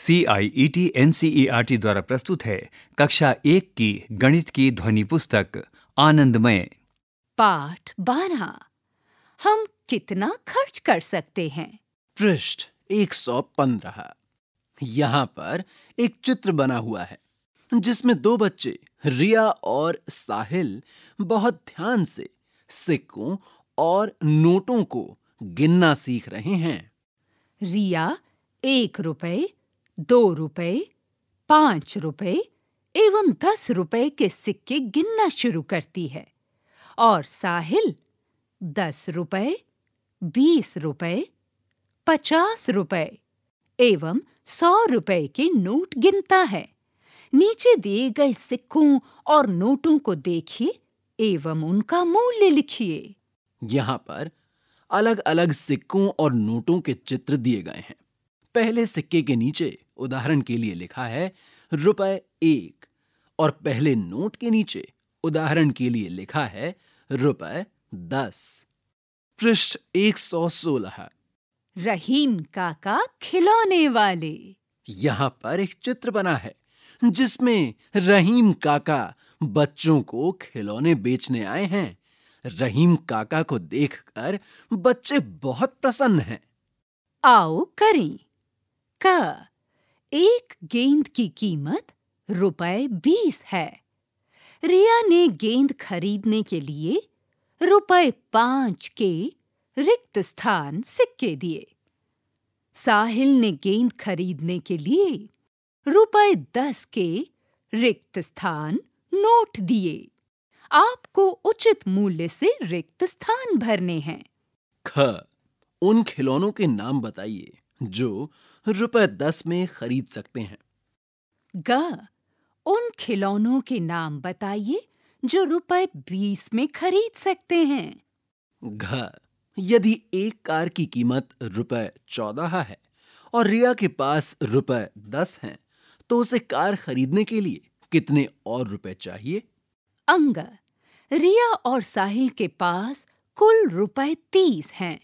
C I E T N C E R T द्वारा प्रस्तुत है कक्षा एक की गणित की ध्वनि पुस्तक आनंदमय पाठ बारह हम कितना खर्च कर सकते हैं पृष्ठ एक सौ पंद्रह यहाँ पर एक चित्र बना हुआ है जिसमें दो बच्चे रिया और साहिल बहुत ध्यान से सिक्कों और नोटों को गिनना सीख रहे हैं रिया एक रुपए दो रुपए पांच रुपए एवं दस रुपए के सिक्के गिनना शुरू करती है और साहिल दस रुपए बीस रुपए पचास रुपए एवं सौ रुपए के नोट गिनता है नीचे दिए गए सिक्कों और नोटों को देखिए एवं उनका मूल्य लिखिए यहाँ पर अलग अलग सिक्कों और नोटों के चित्र दिए गए हैं पहले सिक्के के नीचे उदाहरण के लिए लिखा है रुपए एक और पहले नोट के नीचे उदाहरण के लिए लिखा है रुपए दस पृष्ठ एक सौ सोलह रहीम काका खिलौने वाले यहाँ पर एक चित्र बना है जिसमें रहीम काका बच्चों को खिलौने बेचने आए हैं रहीम काका को देखकर बच्चे बहुत प्रसन्न हैं आओ करी क एक गेंद की कीमत रुपए बीस है रिया ने गेंद खरीदने के लिए रुपए पांच के रिक्त स्थान सिक्के दिए साहिल ने गेंद खरीदने के लिए रुपए दस के रिक्त स्थान नोट दिए आपको उचित मूल्य से रिक्त स्थान भरने हैं ख उन खिलौनों के नाम बताइए जो रुपए दस में खरीद सकते हैं ग उन खिलौनों के नाम बताइए जो रुपए बीस में खरीद सकते हैं घ यदि एक कार की कीमत रुपए चौदह है और रिया के पास रुपए दस है तो उसे कार खरीदने के लिए कितने और रुपए चाहिए अंग रिया और साहिल के पास कुल रुपए तीस हैं।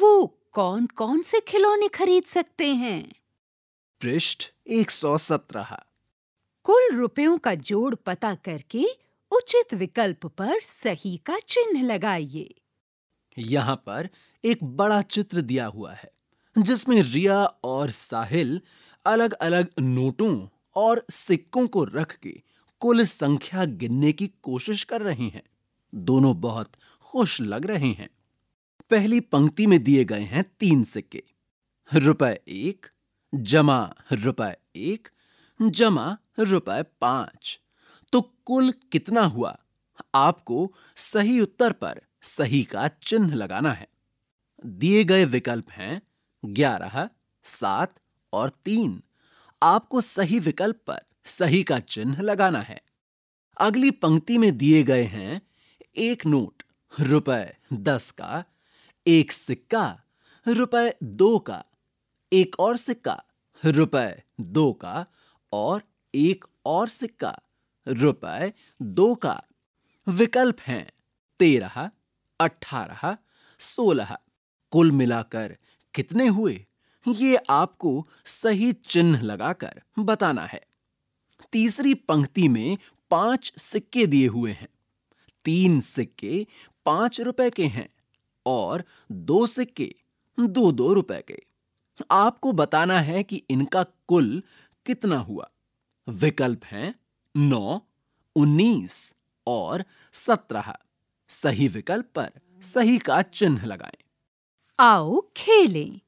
वो कौन कौन से खिलौने खरीद सकते हैं पृष्ठ एक सौ सत्रह कुल रुपयों का जोड़ पता करके उचित विकल्प पर सही का चिन्ह लगाइए यहाँ पर एक बड़ा चित्र दिया हुआ है जिसमें रिया और साहिल अलग अलग नोटों और सिक्कों को रख के कुल संख्या गिनने की कोशिश कर रहे हैं दोनों बहुत खुश लग रहे हैं पहली पंक्ति में दिए गए हैं तीन सिक्के रुपए एक जमा रुपए एक जमा रुपए पांच तो कुल कितना हुआ आपको सही उत्तर पर सही का चिन्ह लगाना है दिए गए विकल्प हैं ग्यारह सात और तीन आपको सही विकल्प पर सही का चिन्ह लगाना है अगली पंक्ति में दिए गए हैं एक नोट रुपए दस का एक सिक्का रुपए दो का एक और सिक्का रुपए दो का और एक और सिक्का रुपए दो का विकल्प हैं तेरह अठारह सोलह कुल मिलाकर कितने हुए ये आपको सही चिन्ह लगाकर बताना है तीसरी पंक्ति में पांच सिक्के दिए हुए हैं तीन सिक्के पांच रुपए के हैं और दो सिक्के दो दो रुपए के आपको बताना है कि इनका कुल कितना हुआ विकल्प हैं नौ उन्नीस और सत्रह सही विकल्प पर सही का चिन्ह लगाएं। आओ खेलें।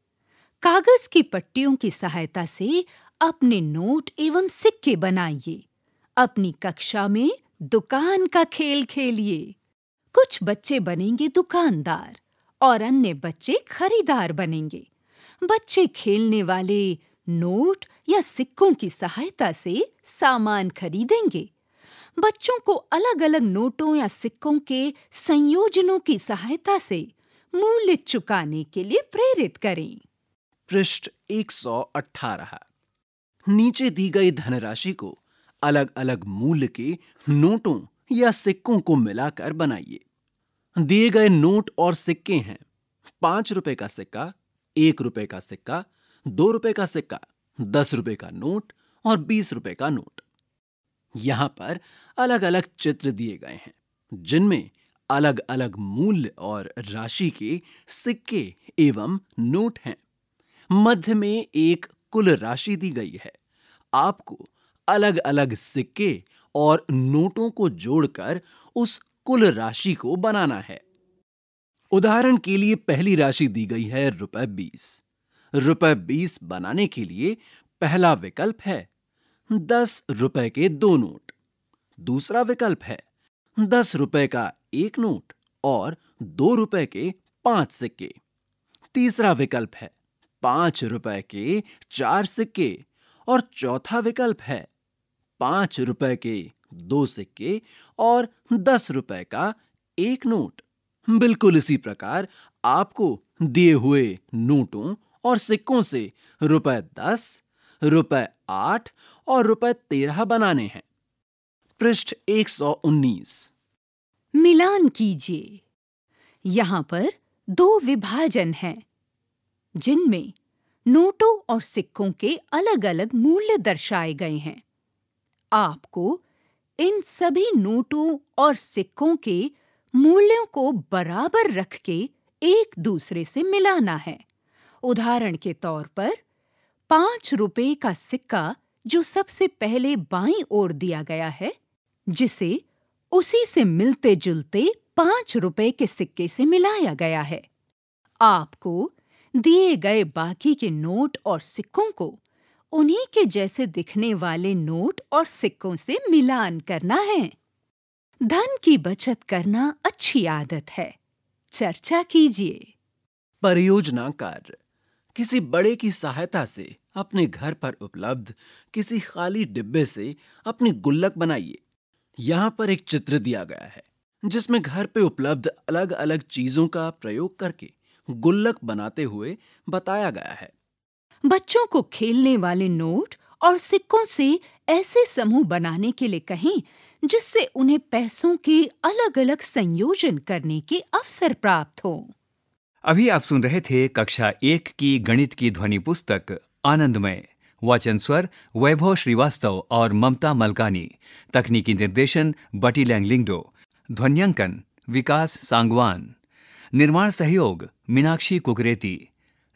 कागज की पट्टियों की सहायता से अपने नोट एवं सिक्के बनाइए अपनी कक्षा में दुकान का खेल खेलिए कुछ बच्चे बनेंगे दुकानदार और अन्य बच्चे खरीदार बनेंगे बच्चे खेलने वाले नोट या सिक्कों की सहायता से सामान खरीदेंगे बच्चों को अलग-अलग नोटों या सिक्कों के संयोजनों की सहायता से मूल्य चुकाने के लिए प्रेरित करें पृष्ठ एक सौ अठारह नीचे दी गई धनराशि को अलग-अलग मूल्य के नोटों या सिक्कों को मिलाकर बनाइए दिए गए नोट और सिक्के हैं पांच रुपए का सिक्का एक रुपए का सिक्का दो रुपए का सिक्का दस रुपए का नोट और बीस रुपए का नोट यहां पर अलग अलग चित्र दिए गए हैं जिनमें अलग अलग मूल्य और राशि के सिक्के एवं नोट हैं मध्य में एक कुल राशि दी गई है आपको अलग अलग सिक्के और नोटों को जोड़कर उस कुल राशि को बनाना है उदाहरण के लिए पहली राशि दी गई है रुपए बीस रुपए बीस बनाने के लिए पहला विकल्प है दस रुपए के दो नोट दूसरा विकल्प है दस रुपए का एक नोट और दो रुपए के पांच सिक्के तीसरा विकल्प है पांच रुपए के चार सिक्के और चौथा विकल्प है पांच रुपए के दो सिक्के और दस रुपए का एक नोट बिल्कुल इसी प्रकार आपको दिए हुए नोटों और सिक्कों से रुपए दस रुपए आठ और रुपए तेरह बनाने हैं पृष्ठ 119 मिलान कीजिए यहां पर दो विभाजन हैं जिनमें नोटों और सिक्कों के अलग-अलग मूल्य दर्शाए गए हैं आपको इन सभी नोटों और सिक्कों के मूल्यों को बराबर रख के एक दूसरे से मिलाना है उदाहरण के तौर पर पांच रुपए का सिक्का जो सबसे पहले बाईं ओर दिया गया है जिसे उसी से मिलते जुलते पांच रुपए के सिक्के से मिलाया गया है आपको दिए गए बाकी के नोट और सिक्कों को उन्हीं के जैसे दिखने वाले नोट और सिक्कों से मिलान करना है धन की बचत करना अच्छी आदत है चर्चा कीजिए परियोजना कार्य किसी बड़े की सहायता से अपने घर पर उपलब्ध किसी खाली डिब्बे से अपनी गुल्लक बनाइए यहाँ पर एक चित्र दिया गया है जिसमें घर पे उपलब्ध अलग अलग चीजों का प्रयोग करके गुल्लक बनाते हुए बताया गया है बच्चों को खेलने वाले नोट और सिक्कों से ऐसे समूह बनाने के लिए कहें जिससे उन्हें पैसों के अलग-अलग संयोजन करने के अवसर प्राप्त हो अभी आप सुन रहे थे कक्षा एक की गणित की ध्वनि पुस्तक आनंदमय वाचन स्वर वैभव श्रीवास्तव और ममता मलकानी तकनीकी निर्देशन बटी लैंगलिंगडो ध्वनियांकन विकास सांगवान निर्माण सहयोग मीनाक्षी कुकरेती